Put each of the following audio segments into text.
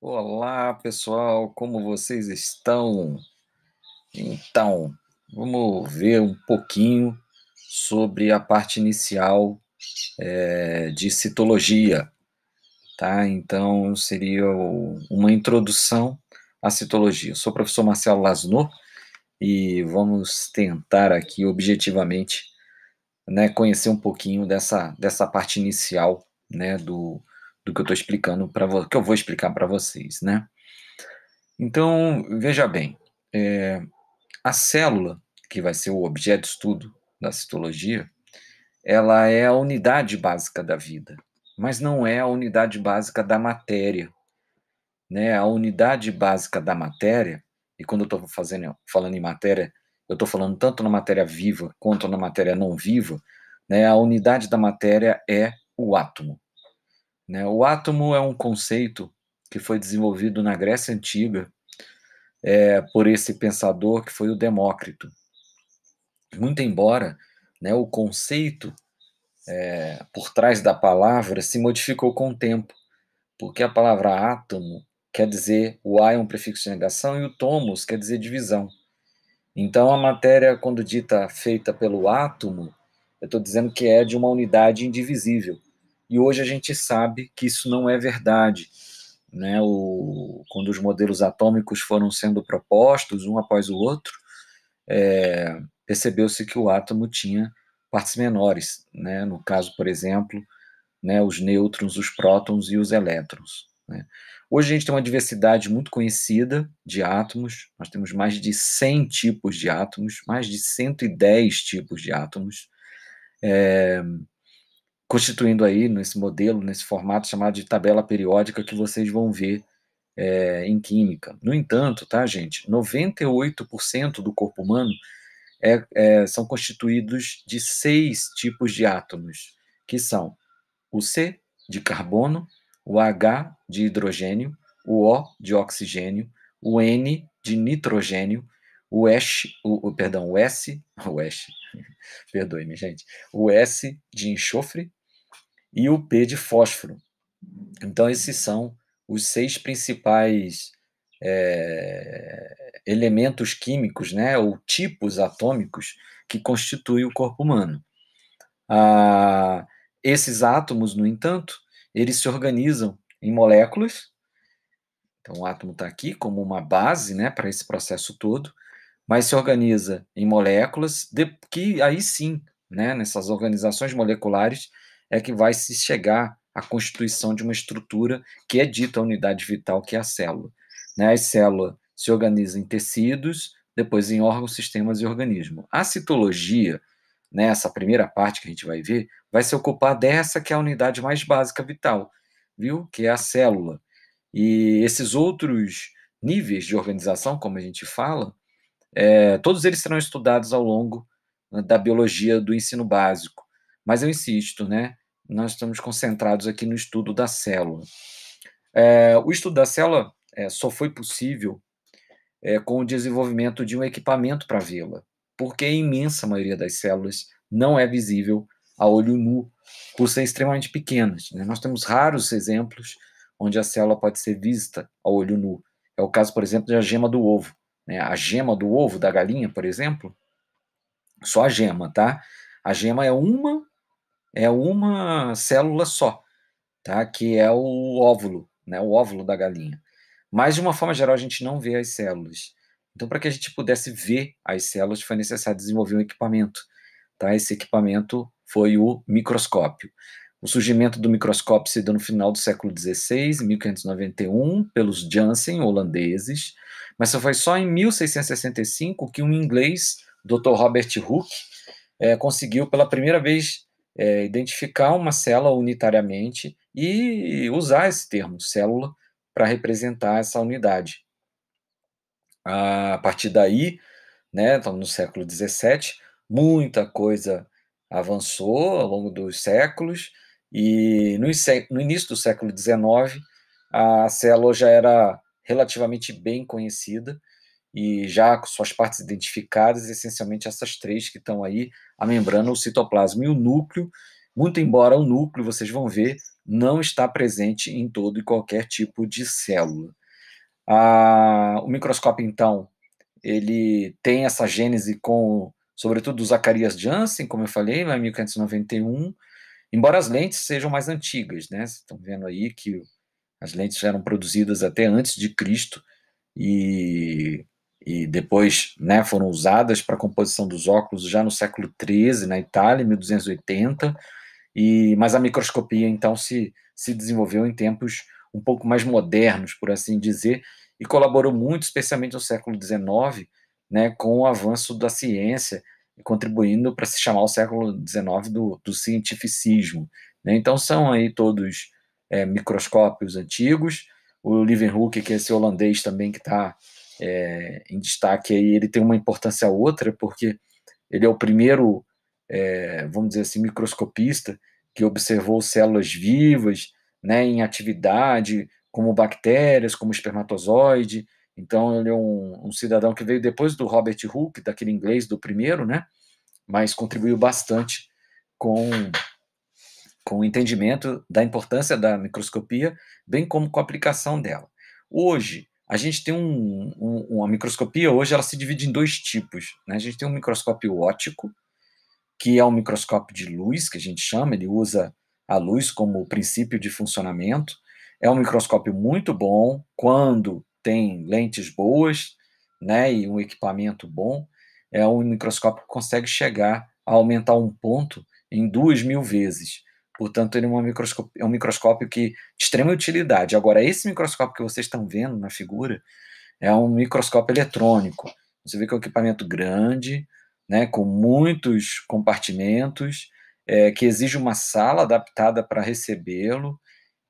Olá, pessoal, como vocês estão? Então, vamos ver um pouquinho sobre a parte inicial é, de citologia, tá? Então, seria uma introdução à citologia. Eu sou o professor Marcelo Lasnor e vamos tentar aqui objetivamente né, conhecer um pouquinho dessa, dessa parte inicial né, do, do que eu estou explicando para que eu vou explicar para vocês, né? Então veja bem, é, a célula que vai ser o objeto de estudo da citologia, ela é a unidade básica da vida, mas não é a unidade básica da matéria, né? A unidade básica da matéria e quando eu estou fazendo falando em matéria, eu estou falando tanto na matéria viva quanto na matéria não viva, né? A unidade da matéria é o átomo. Né? O átomo é um conceito que foi desenvolvido na Grécia Antiga é, por esse pensador que foi o Demócrito. Muito embora né, o conceito é, por trás da palavra se modificou com o tempo, porque a palavra átomo quer dizer o a é um prefixo de negação e o tomos quer dizer divisão. Então a matéria, quando dita feita pelo átomo, eu estou dizendo que é de uma unidade indivisível e hoje a gente sabe que isso não é verdade. Né? O, quando os modelos atômicos foram sendo propostos um após o outro, é, percebeu-se que o átomo tinha partes menores, né? no caso, por exemplo, né, os nêutrons, os prótons e os elétrons. Né? Hoje a gente tem uma diversidade muito conhecida de átomos, nós temos mais de 100 tipos de átomos, mais de 110 tipos de átomos. É, constituindo aí nesse modelo, nesse formato chamado de tabela periódica que vocês vão ver é, em química. No entanto, tá, gente, 98% do corpo humano é, é, são constituídos de seis tipos de átomos, que são o C de carbono, o H de hidrogênio, o O de oxigênio, o N de nitrogênio, o S, o, perdão, o S, o S, perdoe-me, gente, o S de enxofre, e o P de fósforo. Então, esses são os seis principais é, elementos químicos, né, ou tipos atômicos que constituem o corpo humano. Ah, esses átomos, no entanto, eles se organizam em moléculas. Então, o átomo está aqui como uma base né, para esse processo todo, mas se organiza em moléculas, de, que aí sim, né, nessas organizações moleculares, é que vai se chegar à constituição de uma estrutura que é dita a unidade vital, que é a célula. Né? As células se organizam em tecidos, depois em órgãos, sistemas e organismos. A citologia, nessa né, primeira parte que a gente vai ver, vai se ocupar dessa que é a unidade mais básica vital, viu? Que é a célula. E esses outros níveis de organização, como a gente fala, é, todos eles serão estudados ao longo né, da biologia do ensino básico. Mas eu insisto, né? nós estamos concentrados aqui no estudo da célula. É, o estudo da célula é, só foi possível é, com o desenvolvimento de um equipamento para vê-la, porque a imensa maioria das células não é visível a olho nu, por ser extremamente pequenas. Né? Nós temos raros exemplos onde a célula pode ser vista a olho nu. É o caso, por exemplo, da gema do ovo. Né? A gema do ovo da galinha, por exemplo, só a gema, tá? A gema é uma é uma célula só, tá? Que é o óvulo, né? O óvulo da galinha. Mas de uma forma geral a gente não vê as células. Então, para que a gente pudesse ver as células, foi necessário desenvolver um equipamento. Tá? Esse equipamento foi o microscópio. O surgimento do microscópio se deu no final do século XVI, 1591, pelos Janssen, holandeses, mas só foi só em 1665 que um inglês, Dr. Robert Hooke, é, conseguiu pela primeira vez é, identificar uma célula unitariamente e usar esse termo, célula, para representar essa unidade. A partir daí, né, então no século XVII, muita coisa avançou ao longo dos séculos, e no, no início do século XIX, a célula já era relativamente bem conhecida, e já com suas partes identificadas, essencialmente essas três que estão aí, a membrana, o citoplasma e o núcleo, muito embora o núcleo, vocês vão ver, não está presente em todo e qualquer tipo de célula. Ah, o microscópio, então, ele tem essa gênese com, sobretudo, o Zacarias Janssen, como eu falei, lá em 1591, embora as lentes sejam mais antigas, né? Vocês estão vendo aí que as lentes eram produzidas até antes de Cristo, e e depois né, foram usadas para a composição dos óculos já no século XIII, na Itália, em 1280, e, mas a microscopia então se, se desenvolveu em tempos um pouco mais modernos, por assim dizer, e colaborou muito, especialmente no século XIX, né, com o avanço da ciência, contribuindo para se chamar o século XIX do, do cientificismo. Né? Então são aí todos é, microscópios antigos, o Leeuwenhoek, que é esse holandês também que está é, em destaque aí, ele tem uma importância outra, porque ele é o primeiro, é, vamos dizer assim, microscopista que observou células vivas, né, em atividade, como bactérias, como espermatozoide. Então, ele é um, um cidadão que veio depois do Robert Hooke, daquele inglês do primeiro, né, mas contribuiu bastante com com o entendimento da importância da microscopia, bem como com a aplicação dela. Hoje, a gente tem um, um, uma microscopia hoje, ela se divide em dois tipos. Né? A gente tem um microscópio óptico, que é um microscópio de luz, que a gente chama, ele usa a luz como princípio de funcionamento. É um microscópio muito bom quando tem lentes boas né, e um equipamento bom. É um microscópio que consegue chegar a aumentar um ponto em duas mil vezes. Portanto, ele é, uma microscópio, é um microscópio que de extrema utilidade. Agora, esse microscópio que vocês estão vendo na figura é um microscópio eletrônico. Você vê que é um equipamento grande, né, com muitos compartimentos, é, que exige uma sala adaptada para recebê-lo,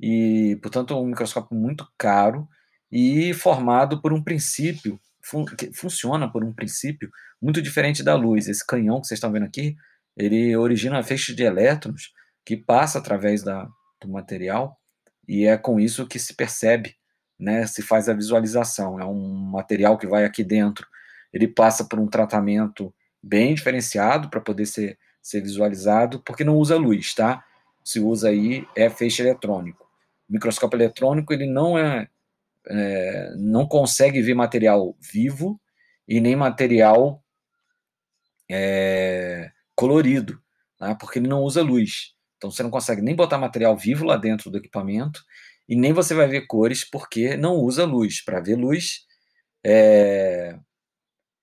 e, portanto, é um microscópio muito caro e formado por um princípio, fun que funciona por um princípio muito diferente da luz. Esse canhão que vocês estão vendo aqui, ele origina feixes feixe de elétrons que passa através da, do material e é com isso que se percebe, né, se faz a visualização. É um material que vai aqui dentro, ele passa por um tratamento bem diferenciado para poder ser, ser visualizado, porque não usa luz, tá? Se usa aí é feixe eletrônico. O microscópio eletrônico ele não é, é não consegue ver material vivo e nem material é, colorido, né? porque ele não usa luz. Então você não consegue nem botar material vivo lá dentro do equipamento e nem você vai ver cores porque não usa luz. Para ver luz, é,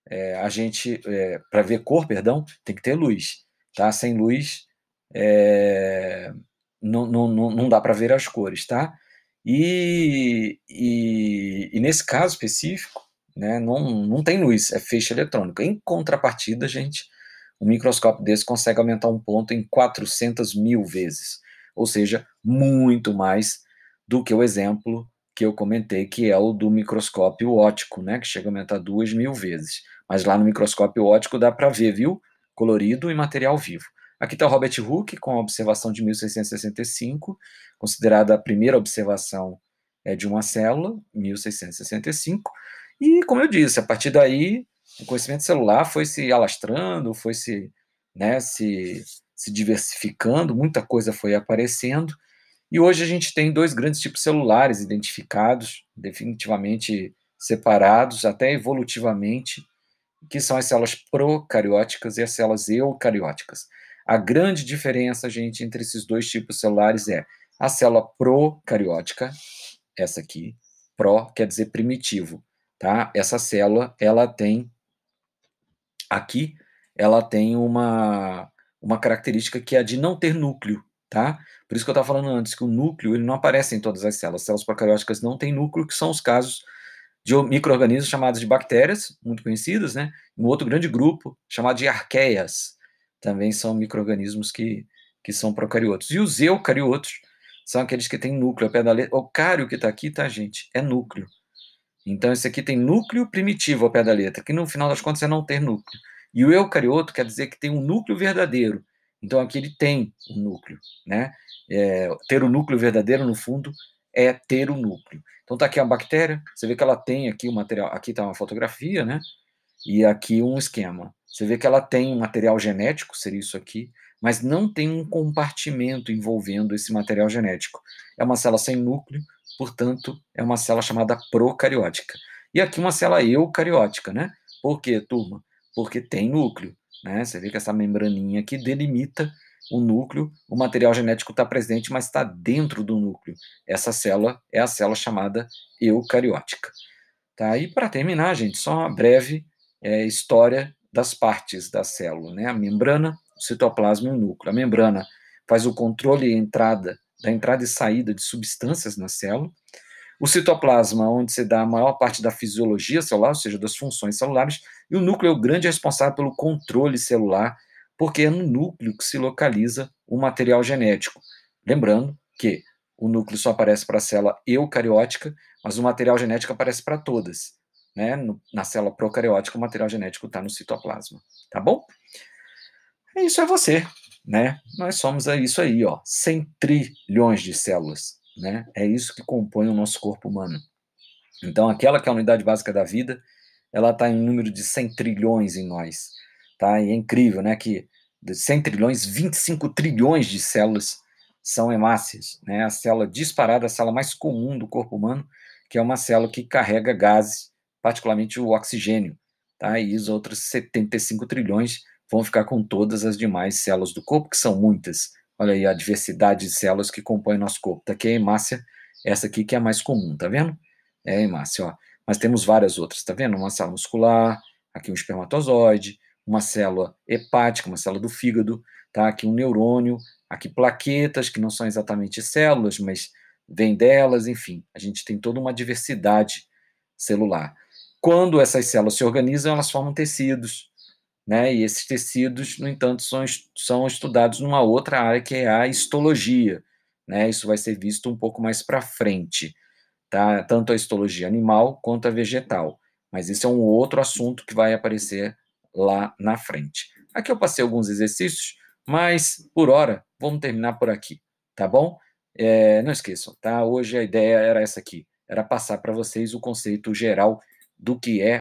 é, a gente é, para ver cor, perdão, tem que ter luz, tá? Sem luz é, não, não, não dá para ver as cores, tá? E, e, e, nesse caso específico, né, não, não tem luz, é feixe eletrônico. Em contrapartida, gente, um microscópio desse consegue aumentar um ponto em 400 mil vezes, ou seja, muito mais do que o exemplo que eu comentei, que é o do microscópio óptico, né, que chega a aumentar duas mil vezes. Mas lá no microscópio óptico dá para ver, viu? Colorido e material vivo. Aqui está Robert Hooke com a observação de 1665, considerada a primeira observação é, de uma célula, 1665. E, como eu disse, a partir daí o conhecimento celular foi se alastrando, foi se, né, se, se diversificando, muita coisa foi aparecendo. E hoje a gente tem dois grandes tipos celulares identificados, definitivamente separados, até evolutivamente, que são as células procarióticas e as células eucarióticas. A grande diferença, gente, entre esses dois tipos celulares é a célula procariótica, essa aqui, pró quer dizer primitivo, tá? Essa célula, ela tem Aqui ela tem uma, uma característica que é a de não ter núcleo, tá? Por isso que eu estava falando antes que o núcleo ele não aparece em todas as células. As células procarióticas não têm núcleo, que são os casos de micro-organismos chamados de bactérias, muito conhecidas, né? Um outro grande grupo chamado de arqueias, também são micro-organismos que, que são procariotos. E os eucariotos são aqueles que têm núcleo. O cário que está aqui, tá, gente? É núcleo. Então, esse aqui tem núcleo primitivo ao pé da letra, que no final das contas é não ter núcleo. E o eucarioto quer dizer que tem um núcleo verdadeiro. Então, aqui ele tem um núcleo. Né? É, ter o um núcleo verdadeiro, no fundo, é ter o um núcleo. Então, está aqui a bactéria, você vê que ela tem aqui o material. Aqui está uma fotografia, né? E aqui um esquema. Você vê que ela tem um material genético, seria isso aqui, mas não tem um compartimento envolvendo esse material genético. É uma célula sem núcleo, portanto, é uma célula chamada procariótica. E aqui uma célula eucariótica, né? Por quê, turma? Porque tem núcleo, né? Você vê que essa membraninha aqui delimita o núcleo, o material genético está presente, mas está dentro do núcleo. Essa célula é a célula chamada eucariótica. Tá? E para terminar, gente, só uma breve é, história das partes da célula, né? A membrana, o citoplasma e o núcleo. A membrana faz o controle e entrada da entrada e saída de substâncias na célula. O citoplasma, onde se dá a maior parte da fisiologia celular, ou seja, das funções celulares, e o núcleo é o grande responsável pelo controle celular, porque é no núcleo que se localiza o material genético. Lembrando que o núcleo só aparece para a célula eucariótica, mas o material genético aparece para todas. Né? Na célula procariótica, o material genético está no citoplasma. Tá bom? É isso é você né? Nós somos isso aí, ó, 100 trilhões de células, né? É isso que compõe o nosso corpo humano. Então, aquela que é a unidade básica da vida, ela está em um número de 100 trilhões em nós, tá? E é incrível, né, que de 100 trilhões, 25 trilhões de células são hemácias, né? A célula disparada, a célula mais comum do corpo humano, que é uma célula que carrega gases, particularmente o oxigênio, tá? E os outros 75 trilhões vão ficar com todas as demais células do corpo, que são muitas. Olha aí a diversidade de células que compõem nosso corpo. Tá aqui a hemácia, essa aqui que é a mais comum, tá vendo? É a hemácia, ó. Mas temos várias outras, tá vendo? Uma célula muscular, aqui um espermatozoide, uma célula hepática, uma célula do fígado, tá? Aqui um neurônio, aqui plaquetas, que não são exatamente células, mas vêm delas, enfim. A gente tem toda uma diversidade celular. Quando essas células se organizam, elas formam tecidos, né? E esses tecidos, no entanto, são, são estudados numa outra área que é a histologia. Né? Isso vai ser visto um pouco mais para frente, tá? tanto a histologia animal quanto a vegetal. Mas isso é um outro assunto que vai aparecer lá na frente. Aqui eu passei alguns exercícios, mas por hora vamos terminar por aqui, tá bom? É, não esqueçam, tá? Hoje a ideia era essa aqui, era passar para vocês o conceito geral do que é